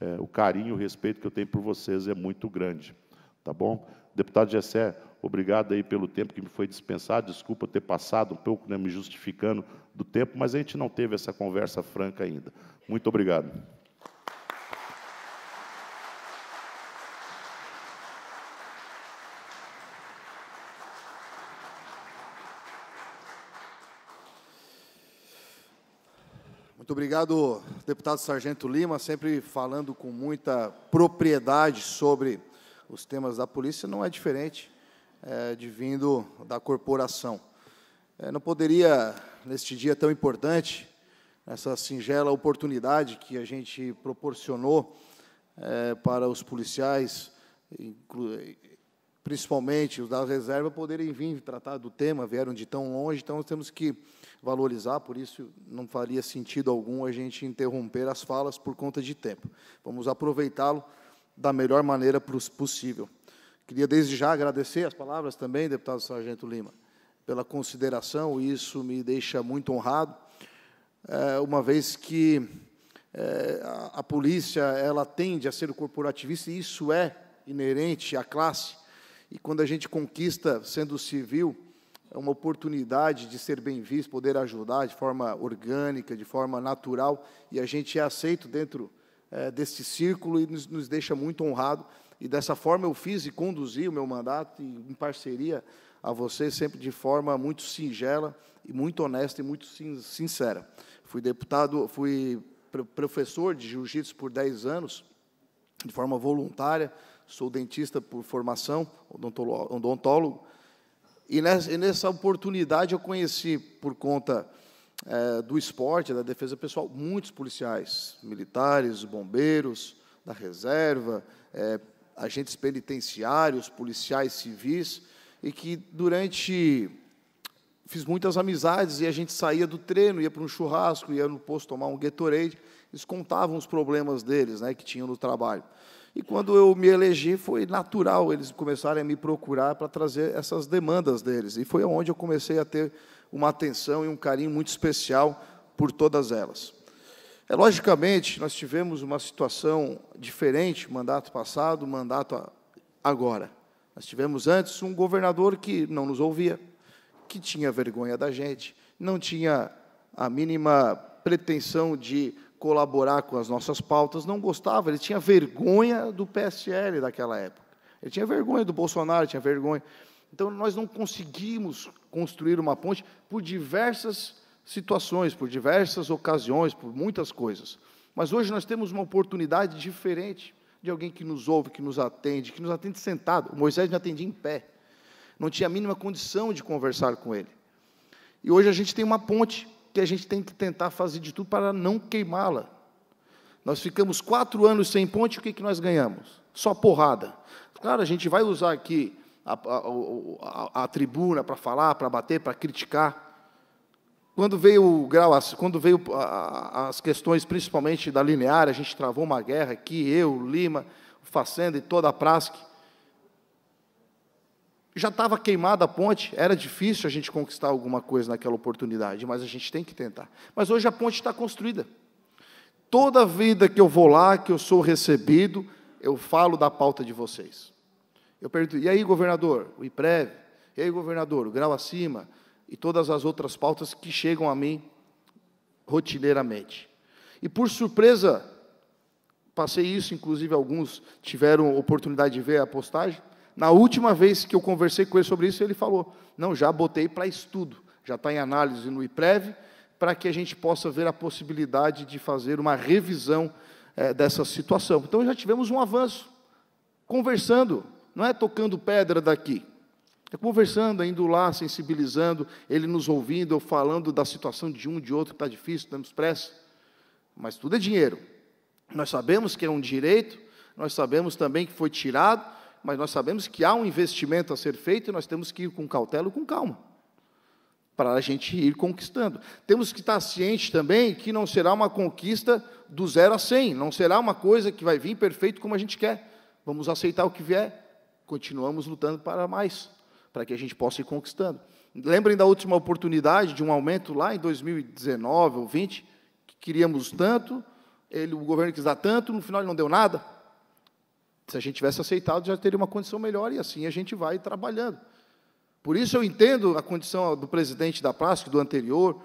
É, o carinho e o respeito que eu tenho por vocês é muito grande. Tá bom? Deputado Gessé, obrigado aí pelo tempo que me foi dispensado, desculpa ter passado um pouco, né, me justificando do tempo, mas a gente não teve essa conversa franca ainda. Muito obrigado. Muito obrigado, deputado Sargento Lima, sempre falando com muita propriedade sobre os temas da polícia não é diferente é, de vindo da corporação. É, não poderia, neste dia tão importante, essa singela oportunidade que a gente proporcionou é, para os policiais, principalmente os da reserva, poderem vir tratar do tema, vieram de tão longe, então nós temos que valorizar, por isso não faria sentido algum a gente interromper as falas por conta de tempo. Vamos aproveitá-lo da melhor maneira possível. Queria desde já agradecer as palavras também, deputado Sargento Lima, pela consideração, isso me deixa muito honrado, é, uma vez que é, a polícia ela tende a ser corporativista, e isso é inerente à classe, e quando a gente conquista, sendo civil, é uma oportunidade de ser bem visto, poder ajudar de forma orgânica, de forma natural, e a gente é aceito dentro é, deste círculo e nos, nos deixa muito honrado. E dessa forma eu fiz e conduzi o meu mandato em parceria a você, sempre de forma muito singela e muito honesta e muito sincera. Fui deputado, fui professor de jiu-jitsu por 10 anos, de forma voluntária, sou dentista por formação, odontólogo, e nessa, oportunidade eu conheci, por conta é, do esporte, da defesa pessoal, muitos policiais, militares, bombeiros, da reserva, é, agentes penitenciários, policiais civis, e que durante. Fiz muitas amizades e a gente saía do treino, ia para um churrasco, ia no posto tomar um Gatorade, eles contavam os problemas deles, né, que tinham no trabalho. E quando eu me elegi, foi natural eles começarem a me procurar para trazer essas demandas deles. E foi onde eu comecei a ter uma atenção e um carinho muito especial por todas elas. É, logicamente, nós tivemos uma situação diferente, mandato passado, mandato agora. Nós tivemos antes um governador que não nos ouvia, que tinha vergonha da gente, não tinha a mínima pretensão de colaborar com as nossas pautas, não gostava, ele tinha vergonha do PSL daquela época. Ele tinha vergonha do Bolsonaro, tinha vergonha. Então, nós não conseguimos construir uma ponte por diversas situações, por diversas ocasiões, por muitas coisas. Mas hoje nós temos uma oportunidade diferente de alguém que nos ouve, que nos atende, que nos atende sentado. O Moisés me atendia em pé. Não tinha a mínima condição de conversar com ele. E hoje a gente tem uma ponte que a gente tem que tentar fazer de tudo para não queimá-la. Nós ficamos quatro anos sem ponte, o que, que nós ganhamos? Só porrada. Claro, a gente vai usar aqui a, a, a tribuna para falar, para bater, para criticar. Quando veio o grau, quando veio as questões, principalmente da linear, a gente travou uma guerra aqui, eu, Lima, o Facenda e toda a Prasque. Já estava queimada a ponte, era difícil a gente conquistar alguma coisa naquela oportunidade, mas a gente tem que tentar. Mas hoje a ponte está construída. Toda vida que eu vou lá, que eu sou recebido, eu falo da pauta de vocês. Eu pergunto, e aí, governador, o IPREV? E aí, governador, o grau acima? E todas as outras pautas que chegam a mim rotineiramente. E por surpresa, passei isso, inclusive alguns tiveram oportunidade de ver a postagem. Na última vez que eu conversei com ele sobre isso, ele falou: Não, já botei para estudo, já está em análise no IPREV, para que a gente possa ver a possibilidade de fazer uma revisão é, dessa situação. Então já tivemos um avanço, conversando, não é tocando pedra daqui. É conversando, é indo lá, sensibilizando, ele nos ouvindo, eu falando da situação de um, de outro, que está difícil, temos pressa. Mas tudo é dinheiro. Nós sabemos que é um direito, nós sabemos também que foi tirado, mas nós sabemos que há um investimento a ser feito e nós temos que ir com cautela e com calma para a gente ir conquistando. Temos que estar cientes também que não será uma conquista do zero a cem, não será uma coisa que vai vir perfeito como a gente quer. Vamos aceitar o que vier, continuamos lutando para mais, para que a gente possa ir conquistando. Lembrem da última oportunidade de um aumento lá em 2019 ou 20, que queríamos tanto, ele, o governo quis dar tanto, no final ele não deu nada. Se a gente tivesse aceitado, já teria uma condição melhor e assim a gente vai trabalhando. Por isso eu entendo a condição do presidente da Plastic, do anterior,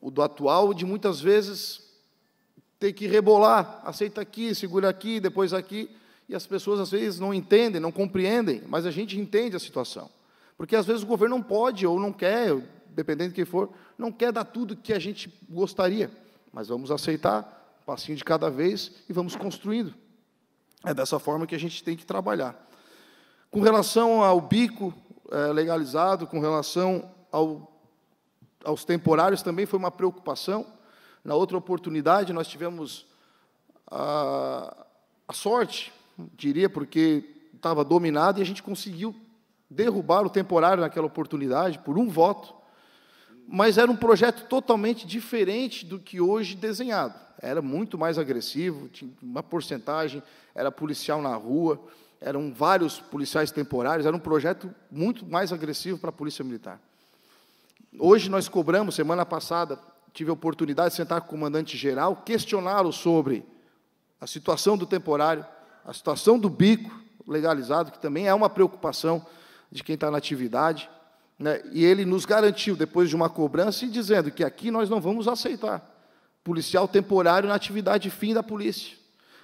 o do atual, de muitas vezes ter que rebolar, aceita aqui, segura aqui, depois aqui, e as pessoas às vezes não entendem, não compreendem, mas a gente entende a situação. Porque às vezes o governo não pode ou não quer, dependendo de quem for, não quer dar tudo que a gente gostaria, mas vamos aceitar, um passinho de cada vez e vamos construindo. É dessa forma que a gente tem que trabalhar. Com relação ao bico é, legalizado, com relação ao, aos temporários, também foi uma preocupação. Na outra oportunidade, nós tivemos a, a sorte diria, porque estava dominado e a gente conseguiu derrubar o temporário naquela oportunidade por um voto. Mas era um projeto totalmente diferente do que hoje desenhado. Era muito mais agressivo, tinha uma porcentagem, era policial na rua, eram vários policiais temporários, era um projeto muito mais agressivo para a Polícia Militar. Hoje nós cobramos, semana passada, tive a oportunidade de sentar com o comandante-geral, questioná-lo sobre a situação do temporário, a situação do bico legalizado, que também é uma preocupação de quem está na atividade. Né? E ele nos garantiu, depois de uma cobrança, e dizendo que aqui nós não vamos aceitar policial temporário na atividade fim da polícia.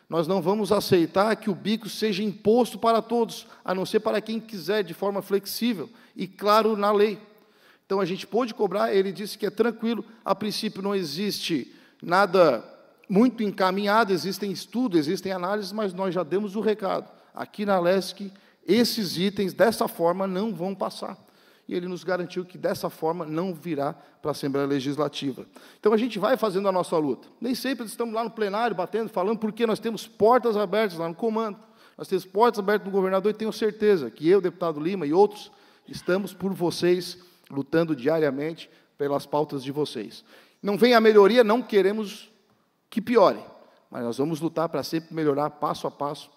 Nós não vamos aceitar que o bico seja imposto para todos, a não ser para quem quiser, de forma flexível e, claro, na lei. Então a gente pôde cobrar, ele disse que é tranquilo, a princípio não existe nada muito encaminhada, existem estudos, existem análises, mas nós já demos o recado. Aqui na LESC, esses itens, dessa forma, não vão passar. E ele nos garantiu que dessa forma não virá para a Assembleia Legislativa. Então a gente vai fazendo a nossa luta. Nem sempre estamos lá no plenário batendo, falando, porque nós temos portas abertas lá no comando, nós temos portas abertas no governador, e tenho certeza que eu, deputado Lima e outros, estamos por vocês, lutando diariamente pelas pautas de vocês. Não vem a melhoria, não queremos que piore, mas nós vamos lutar para sempre melhorar passo a passo.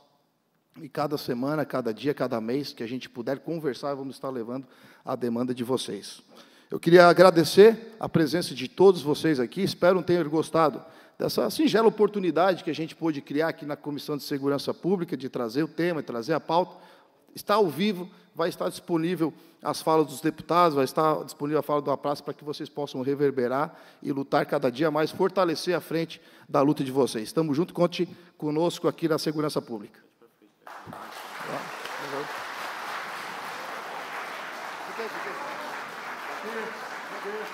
E cada semana, cada dia, cada mês que a gente puder conversar, vamos estar levando a demanda de vocês. Eu queria agradecer a presença de todos vocês aqui, espero ter gostado dessa singela oportunidade que a gente pôde criar aqui na Comissão de Segurança Pública, de trazer o tema, de trazer a pauta está ao vivo, vai estar disponível as falas dos deputados, vai estar disponível a fala da praça para que vocês possam reverberar e lutar cada dia mais, fortalecer a frente da luta de vocês. Estamos juntos, conte conosco aqui na Segurança Pública.